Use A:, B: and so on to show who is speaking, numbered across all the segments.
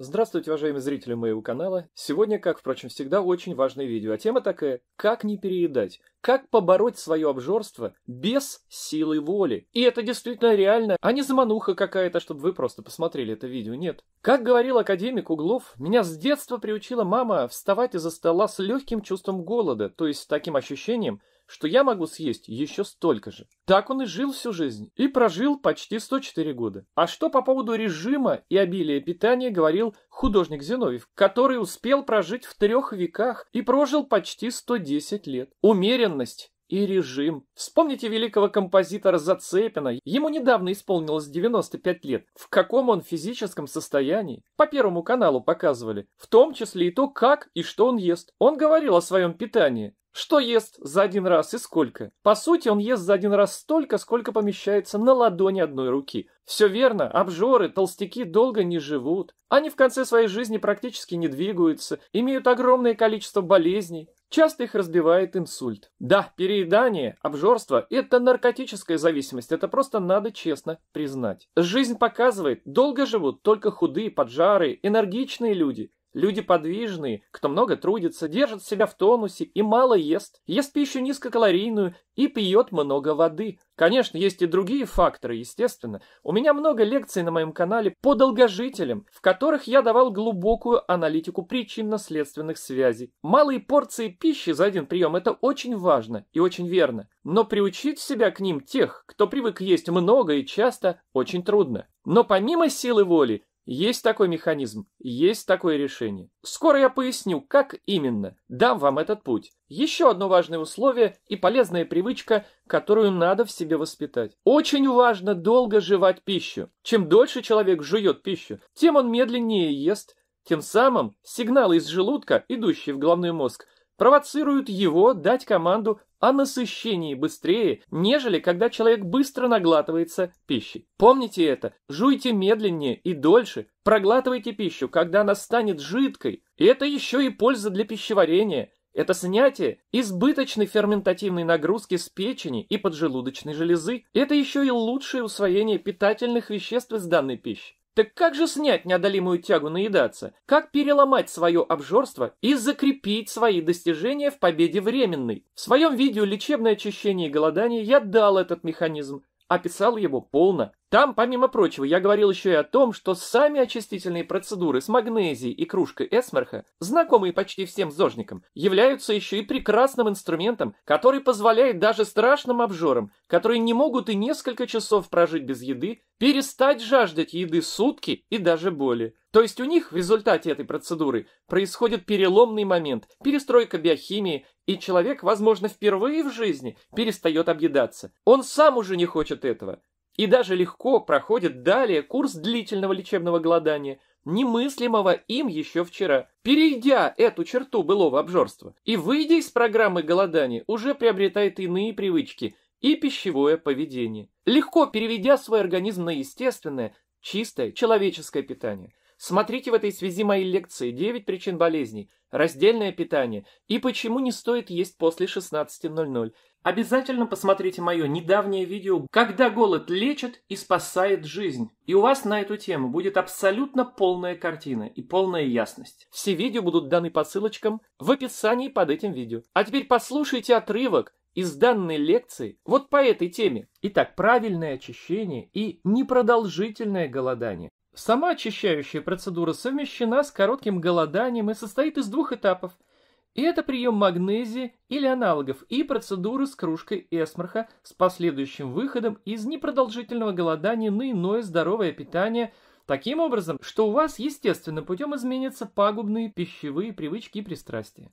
A: Здравствуйте, уважаемые зрители моего канала. Сегодня, как, впрочем, всегда, очень важное видео. А тема такая – как не переедать? Как побороть свое обжорство без силы воли? И это действительно реально, а не замануха какая-то, чтобы вы просто посмотрели это видео. Нет. Как говорил академик Углов, меня с детства приучила мама вставать из-за стола с легким чувством голода, то есть с таким ощущением – что я могу съесть еще столько же. Так он и жил всю жизнь, и прожил почти 104 года. А что по поводу режима и обилия питания говорил художник Зиновьев, который успел прожить в трех веках и прожил почти 110 лет. Умеренность и режим. Вспомните великого композитора Зацепина. Ему недавно исполнилось 95 лет. В каком он физическом состоянии? По Первому каналу показывали. В том числе и то, как и что он ест. Он говорил о своем питании. Что ест за один раз и сколько? По сути, он ест за один раз столько, сколько помещается на ладони одной руки. Все верно, обжоры, толстяки долго не живут. Они в конце своей жизни практически не двигаются, имеют огромное количество болезней. Часто их разбивает инсульт. Да, переедание, обжорство – это наркотическая зависимость, это просто надо честно признать. Жизнь показывает, долго живут только худые, поджарые, энергичные люди. Люди подвижные, кто много трудится, держит себя в тонусе и мало ест, ест пищу низкокалорийную и пьет много воды. Конечно, есть и другие факторы, естественно. У меня много лекций на моем канале по долгожителям, в которых я давал глубокую аналитику причинно-следственных связей. Малые порции пищи за один прием – это очень важно и очень верно. Но приучить себя к ним тех, кто привык есть много и часто, очень трудно. Но помимо силы воли, есть такой механизм, есть такое решение. Скоро я поясню, как именно. Дам вам этот путь. Еще одно важное условие и полезная привычка, которую надо в себе воспитать. Очень важно долго жевать пищу. Чем дольше человек жует пищу, тем он медленнее ест, тем самым сигналы из желудка, идущие в головной мозг, провоцируют его дать команду о насыщении быстрее, нежели когда человек быстро наглатывается пищей. Помните это, жуйте медленнее и дольше, проглатывайте пищу, когда она станет жидкой. И это еще и польза для пищеварения. Это снятие избыточной ферментативной нагрузки с печени и поджелудочной железы. Это еще и лучшее усвоение питательных веществ из данной пищи. Так как же снять неодолимую тягу наедаться? Как переломать свое обжорство и закрепить свои достижения в победе временной? В своем видео «Лечебное очищение и голодание» я дал этот механизм, описал его полно. Там, помимо прочего, я говорил еще и о том, что сами очистительные процедуры с магнезией и кружкой Эсмерха, знакомые почти всем зожникам, являются еще и прекрасным инструментом, который позволяет даже страшным обжорам, которые не могут и несколько часов прожить без еды, перестать жаждать еды сутки и даже более. То есть у них в результате этой процедуры происходит переломный момент, перестройка биохимии, и человек, возможно, впервые в жизни перестает объедаться. Он сам уже не хочет этого и даже легко проходят далее курс длительного лечебного голодания, немыслимого им еще вчера, перейдя эту черту былого обжорства. И выйдя из программы голодания, уже приобретает иные привычки и пищевое поведение, легко переведя свой организм на естественное, чистое, человеческое питание. Смотрите в этой связи мои лекции «9 причин болезней», «Раздельное питание» и «Почему не стоит есть после 16.00» Обязательно посмотрите мое недавнее видео «Когда голод лечит и спасает жизнь». И у вас на эту тему будет абсолютно полная картина и полная ясность. Все видео будут даны по ссылочкам в описании под этим видео. А теперь послушайте отрывок из данной лекции вот по этой теме. Итак, правильное очищение и непродолжительное голодание. Сама очищающая процедура совмещена с коротким голоданием и состоит из двух этапов – и Это прием магнезии или аналогов и процедуры с кружкой эсмарха с последующим выходом из непродолжительного голодания на иное здоровое питание – Таким образом, что у вас естественным путем изменятся пагубные пищевые привычки и пристрастия.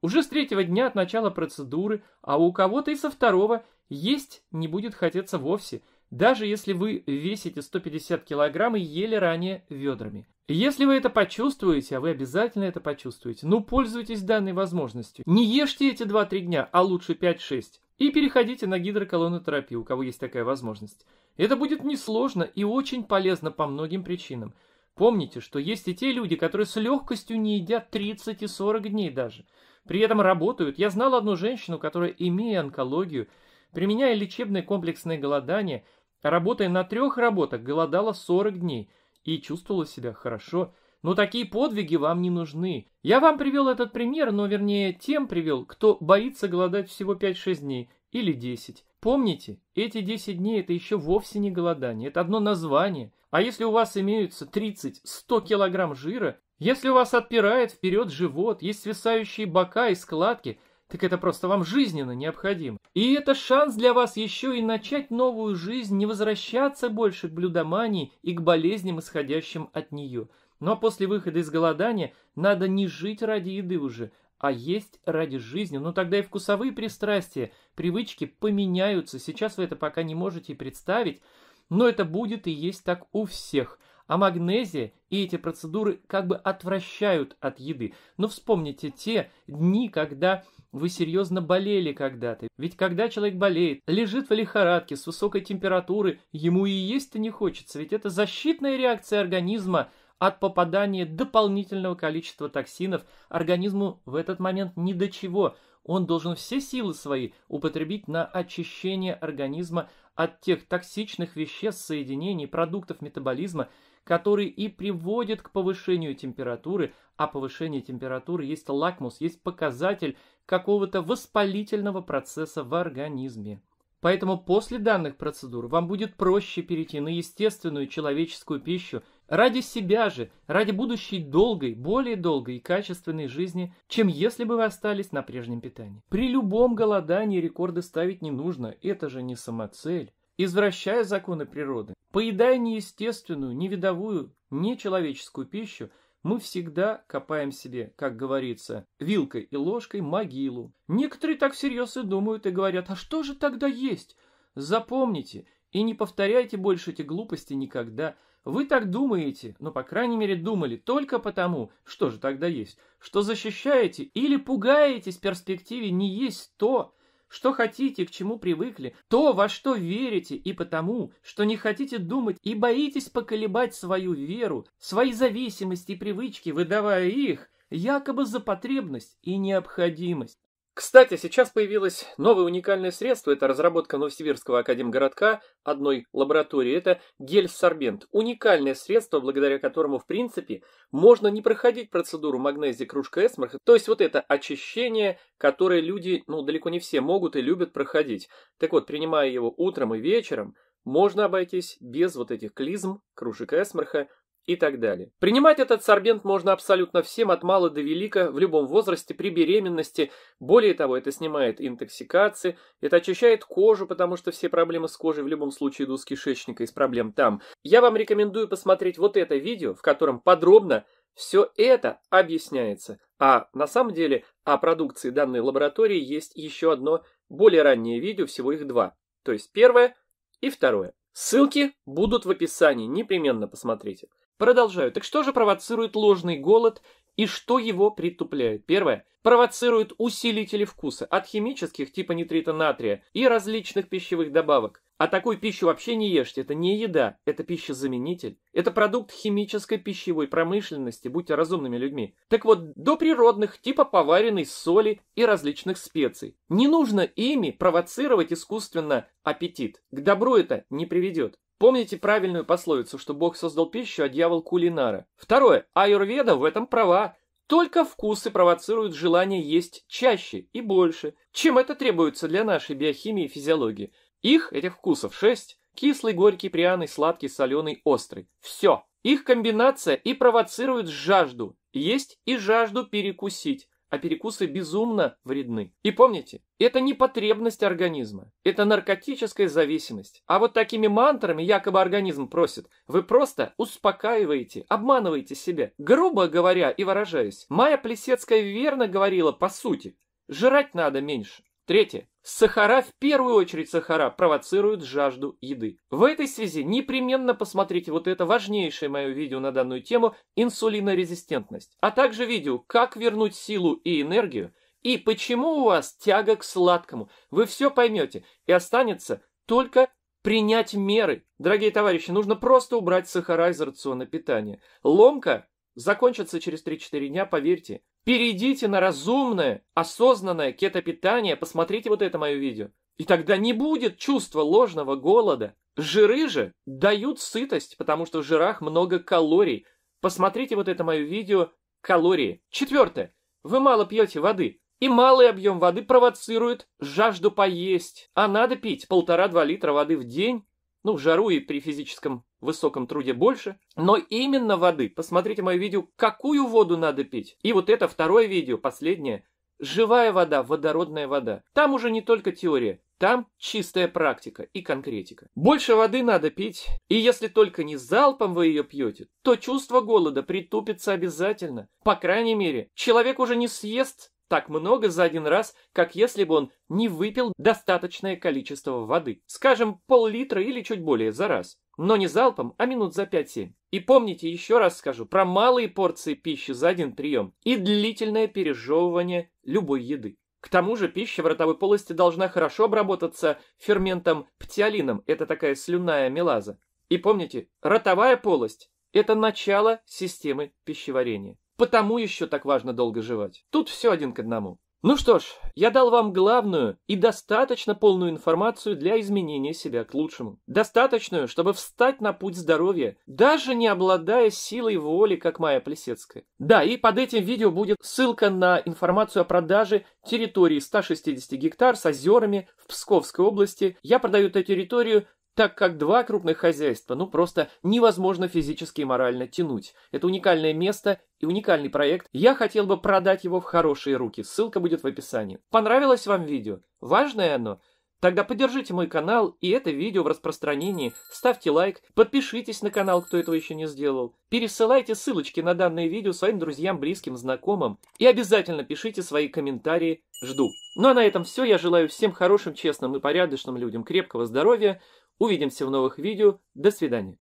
A: Уже с третьего дня от начала процедуры, а у кого-то и со второго, есть не будет хотеться вовсе, даже если вы весите 150 килограмм и ели ранее ведрами. Если вы это почувствуете, а вы обязательно это почувствуете, ну пользуйтесь данной возможностью. Не ешьте эти 2-3 дня, а лучше 5-6. И переходите на гидроколонотерапию, у кого есть такая возможность. Это будет несложно и очень полезно по многим причинам. Помните, что есть и те люди, которые с легкостью не едят 30 и 40 дней даже. При этом работают. Я знал одну женщину, которая, имея онкологию, применяя лечебное комплексное голодание, работая на трех работах, голодала 40 дней – и чувствовала себя хорошо. Но такие подвиги вам не нужны. Я вам привел этот пример, но вернее тем привел, кто боится голодать всего 5-6 дней или 10. Помните, эти 10 дней это еще вовсе не голодание, это одно название. А если у вас имеются 30-100 килограмм жира, если у вас отпирает вперед живот, есть свисающие бока и складки – так это просто вам жизненно необходимо. И это шанс для вас еще и начать новую жизнь, не возвращаться больше к блюдомании и к болезням, исходящим от нее. Но ну а после выхода из голодания надо не жить ради еды уже, а есть ради жизни. Но ну тогда и вкусовые пристрастия, привычки поменяются. Сейчас вы это пока не можете представить, но это будет и есть так у всех. А магнезия и эти процедуры как бы отвращают от еды. Но ну вспомните те дни, когда вы серьезно болели когда-то, ведь когда человек болеет, лежит в лихорадке с высокой температуры, ему и есть-то не хочется, ведь это защитная реакция организма от попадания дополнительного количества токсинов. Организму в этот момент ни до чего, он должен все силы свои употребить на очищение организма от тех токсичных веществ, соединений, продуктов метаболизма, который и приводит к повышению температуры, а повышение температуры есть лакмус, есть показатель, какого-то воспалительного процесса в организме. Поэтому после данных процедур вам будет проще перейти на естественную человеческую пищу ради себя же, ради будущей долгой, более долгой и качественной жизни, чем если бы вы остались на прежнем питании. При любом голодании рекорды ставить не нужно, это же не самоцель. Извращая законы природы, поедая неестественную, невидовую, нечеловеческую пищу – мы всегда копаем себе, как говорится, вилкой и ложкой могилу. Некоторые так всерьез и думают, и говорят, а что же тогда есть? Запомните и не повторяйте больше эти глупости никогда. Вы так думаете, но, ну, по крайней мере, думали только потому, что же тогда есть, что защищаете или пугаетесь перспективе не есть то, что хотите, к чему привыкли, то, во что верите, и потому, что не хотите думать и боитесь поколебать свою веру, свои зависимости и привычки, выдавая их, якобы за потребность и необходимость. Кстати, сейчас появилось новое уникальное средство. Это разработка Новосибирского академгородка, одной лаборатории. Это гель-сорбент. Уникальное средство, благодаря которому, в принципе, можно не проходить процедуру магнезии кружка эсмарха. То есть вот это очищение, которое люди, ну, далеко не все могут и любят проходить. Так вот, принимая его утром и вечером, можно обойтись без вот этих клизм, кружек эсмарха, и так далее. Принимать этот сорбент можно абсолютно всем от мала до велика, в любом возрасте, при беременности. Более того, это снимает интоксикации, это очищает кожу, потому что все проблемы с кожей в любом случае идут с кишечника и с проблем там. Я вам рекомендую посмотреть вот это видео, в котором подробно все это объясняется. А на самом деле о продукции данной лаборатории есть еще одно более раннее видео, всего их два. То есть первое и второе. Ссылки будут в описании, непременно посмотрите. Продолжаю. Так что же провоцирует ложный голод и что его притупляет? Первое. Провоцирует усилители вкуса от химических типа нитрита натрия и различных пищевых добавок. А такую пищу вообще не ешьте. Это не еда, это пищезаменитель. Это продукт химической пищевой промышленности, будьте разумными людьми. Так вот, до природных, типа поваренной соли и различных специй. Не нужно ими провоцировать искусственно аппетит. К добру это не приведет. Помните правильную пословицу, что Бог создал пищу, а дьявол кулинара. Второе. Аюрведа в этом права. Только вкусы провоцируют желание есть чаще и больше, чем это требуется для нашей биохимии и физиологии. Их, этих вкусов, шесть. Кислый, горький, пряный, сладкий, соленый, острый. Все. Их комбинация и провоцирует жажду. Есть и жажду перекусить а перекусы безумно вредны. И помните, это не потребность организма, это наркотическая зависимость. А вот такими мантрами якобы организм просит, вы просто успокаиваете, обманываете себя. Грубо говоря и выражаясь, Майя Плесецкая верно говорила по сути, жрать надо меньше. Третье. Сахара, в первую очередь сахара, провоцируют жажду еды. В этой связи непременно посмотрите вот это важнейшее мое видео на данную тему «Инсулинорезистентность», а также видео «Как вернуть силу и энергию» и «Почему у вас тяга к сладкому». Вы все поймете, и останется только принять меры. Дорогие товарищи, нужно просто убрать сахара из рациона питания. Ломка закончится через 3-4 дня, поверьте. Перейдите на разумное, осознанное кетопитание, посмотрите вот это мое видео. И тогда не будет чувства ложного голода. Жиры же дают сытость, потому что в жирах много калорий. Посмотрите вот это мое видео «Калории». Четвертое. Вы мало пьете воды. И малый объем воды провоцирует жажду поесть. А надо пить полтора-два литра воды в день ну, в жару и при физическом высоком труде больше, но именно воды. Посмотрите мое видео, какую воду надо пить. И вот это второе видео, последнее. Живая вода, водородная вода. Там уже не только теория, там чистая практика и конкретика. Больше воды надо пить, и если только не залпом вы ее пьете, то чувство голода притупится обязательно. По крайней мере, человек уже не съест так много за один раз, как если бы он не выпил достаточное количество воды. Скажем, пол-литра или чуть более за раз. Но не залпом, а минут за 5-7. И помните, еще раз скажу, про малые порции пищи за один прием и длительное пережевывание любой еды. К тому же пища в ротовой полости должна хорошо обработаться ферментом птиолином, это такая слюная мелаза. И помните, ротовая полость – это начало системы пищеварения. Потому еще так важно долго жевать. Тут все один к одному. Ну что ж, я дал вам главную и достаточно полную информацию для изменения себя к лучшему. Достаточную, чтобы встать на путь здоровья, даже не обладая силой воли, как Майя Плесецкая. Да, и под этим видео будет ссылка на информацию о продаже территории 160 гектар с озерами в Псковской области. Я продаю эту территорию так как два крупных хозяйства, ну просто невозможно физически и морально тянуть. Это уникальное место и уникальный проект, я хотел бы продать его в хорошие руки, ссылка будет в описании. Понравилось вам видео? Важное оно? Тогда поддержите мой канал и это видео в распространении, ставьте лайк, подпишитесь на канал, кто этого еще не сделал, пересылайте ссылочки на данное видео своим друзьям, близким, знакомым и обязательно пишите свои комментарии, жду. Ну а на этом все, я желаю всем хорошим, честным и порядочным людям крепкого здоровья, увидимся в новых видео, до свидания.